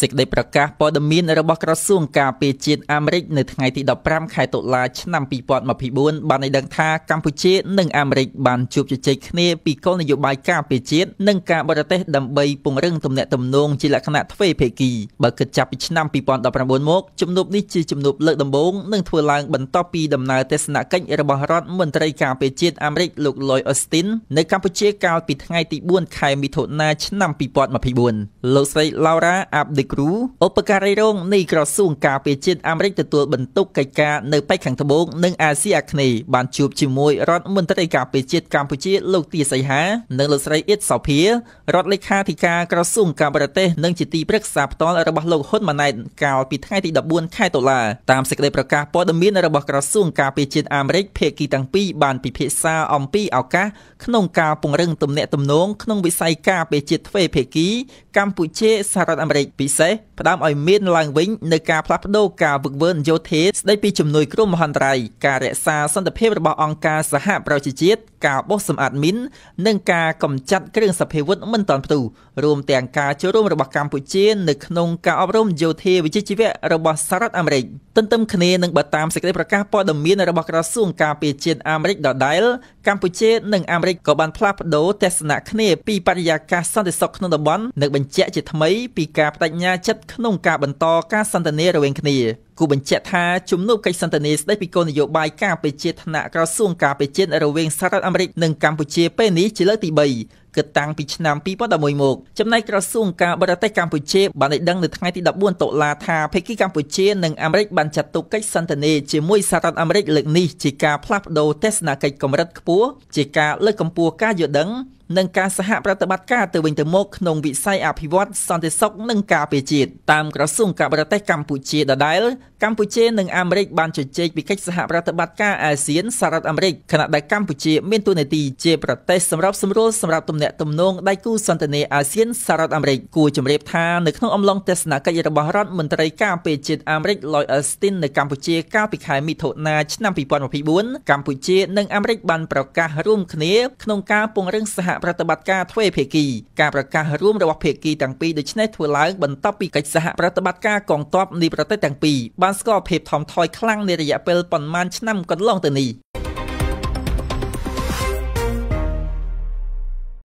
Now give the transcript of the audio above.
សេចក្តីប្រកាសព័ត៌មានរបស់ក្រសួងការពារជាតិអាមេរិកនៅថ្ងៃទី15ខែតុលាឆ្នាំ2024បានឲ្យដឹងថាកម្ពុជានិងអាមេរិកបានជួបជជែកគ្នាពីគោលនយោបាយការពារជាតិនិងការបរទេសដើម្បីពង្រឹងទំនាក់ទំនងជាលក្ខណៈទ្វេភាគីបើគិតចាប់ពីឆ្នាំ2019មកជំនួបនេះជាជំនួបលើកដំបូងនិងធ្វើឡើងបន្ទាប់ពីដំណើរទស្សនកិច្ចរបស់រដ្ឋមន្ត្រីការពារជាតិអាមេរិកលោក Lloyd Austin នៅកម្ពុជាកាលពីថ្ងៃទី4ខែមិថុនាឆ្នាំ2024លោកស្រី Laura Abd De Croo ឧបការីរងនៃក្រសួងការពារជាតិអាមេរិកទទួលបន្ទុកកិច្ចការនៅប៉ែកខាងត្បូងនិងអាស៊ីអាគ្នេយ៍បានជួបជាមួយរដ្ឋមន្ត្រីការពារជាតិកម្ពុជាលោក ទាសីហានិងលោកស្រីអ៊ីតសោភារដ្ឋលេខាធិការក្រសួងការបរទេស និងជាទីប្រឹក្សាផ្ទាល់របស់លោកហ៊ុនម៉ាណែតកាលពីថ្ងៃទី14ខែតុលាតាមសេចក្តីប្រកាសព័ត៌មានរបស់ក្រសួងការពារជាតិអាមេរិកភាគីទាំងពីរបានពិភាក្សាអំពីឱកាសក្នុងការពង្រឹងទំនាក់ទំនងក្នុងវិស័យការពារជាតិទ្វេភាគីកម្ពុជាសហរដ្ឋអាមេរិកពីពិសេសផ្ដើមឲ្យមានឡើងវិញនៅការផ្លាស់ប្ដូរការវឹកវើនយោធាស្ដីពីជំនួយគ្រោះមហន្តរាយការរក្សាសន្តិភាពរបស់អង្គការសហប្រជាជាតិការបោះសម្អាតមីននិងការកម្ចាត់គ្រឿងសភាវុធមិនតាន់ផ្ទុះរួមទាំងការចូលរួមរបស់កម្ពុជានៅក្នុងការអប់រំយោធាវិជ្ជាជីវៈរបស់សហរដ្ឋអាមេរិកទន្ទឹមគ្នានឹងបើតាមសេចក្តីប្រកាសព័ត៌មានរបស់ក្រសួងការពារជាតិអាមេរិកដដែលកម្ពុជានិងអាមេរិកក៏បានផ្លាស់ប្តូរទស្សនៈគ្នាពីបរិយាកាសសន្តិសុខក្នុងតំបន់និងបញ្ជាក់ជាថ្មីពីការបដិញ្ញាចិត្តក្នុងការបន្តការសន្ទនារវាងគ្នាគូបញ្ជាក់ថាជំនួបកិច្ចសន្ទនាស្តីពីគោលនយោបាយការពារជាតិថ្នាក់ក្រសួងការពារជាតិរវាងសហរដ្ឋអាមេរិកនិងកម្ពុជាពេលនេះជាលើកទី3គិតតាំងពីឆ្នាំ2011មកចំណែកក្រសួងការបរទេសកម្ពុជាបានឲ្យដឹងនៅថ្ងៃទី14តុលាថាភេកីកម្ពុជានិងអាមេរិកបានចាត់ទុកកិច្ចសន្ទនាជាមួយសហរដ្ឋអាមេរិកលើកនេះជាការផ្លាស់ប្តូរទស្សនកិច្ចកម្រិតខ្ពស់ជាការលើកកម្ពស់ការយល់ដឹងនិងការសហប្រតិបត្តិការទៅវិញទៅមកក្នុងវិស័យអភិវឌ្ឍសន្តិសុខនិងការពារជាតិតាមក្រសួងការបរទេសកម្ពុជាដដែលកម្ពុជានិងអាមេរិកបានជជែកពីកិច្ចសហប្រតិបត្តិការអាស៊ានសហរដ្ឋអាមេរិកខណៈដែលកម្ពុជាមានទូនាទីជាប្រទេសសម្រាប់សម្រួលសម្រាប់ទំនាក់ទំនងដៃគូសន្តិនិកអាស៊ានសហរដ្ឋអាមេរិកគួរជំរាបថានៅក្នុងអំឡុងទស្សនកិច្ចរបស់រដ្ឋមន្ត្រីការពារជាតិអាមេរិក Lloyd Austin នៅកម្ពុជាកាលពីខែមិថុនាឆ្នាំ2024កម្ពុជានិងអាមេរិកបានប្រកាសរួមគ្នាក្នុងការពង្រឹងសហប្រតិបត្តិការទ្វេភាគីការប្រកាសរួមរបស់ភាគីទាំងពីរដូច្នេះធ្វើឡើងបន្ទាប់ពីកិច្ចសហប្រតិបត្តិការកងទ័ពនៃប្រទេសទាំងពីរបានស្គាល់ភាពថមថយខ្លាំងនៃរយៈពេលប៉ុន្មានឆ្នាំកន្លងទៅនេះ។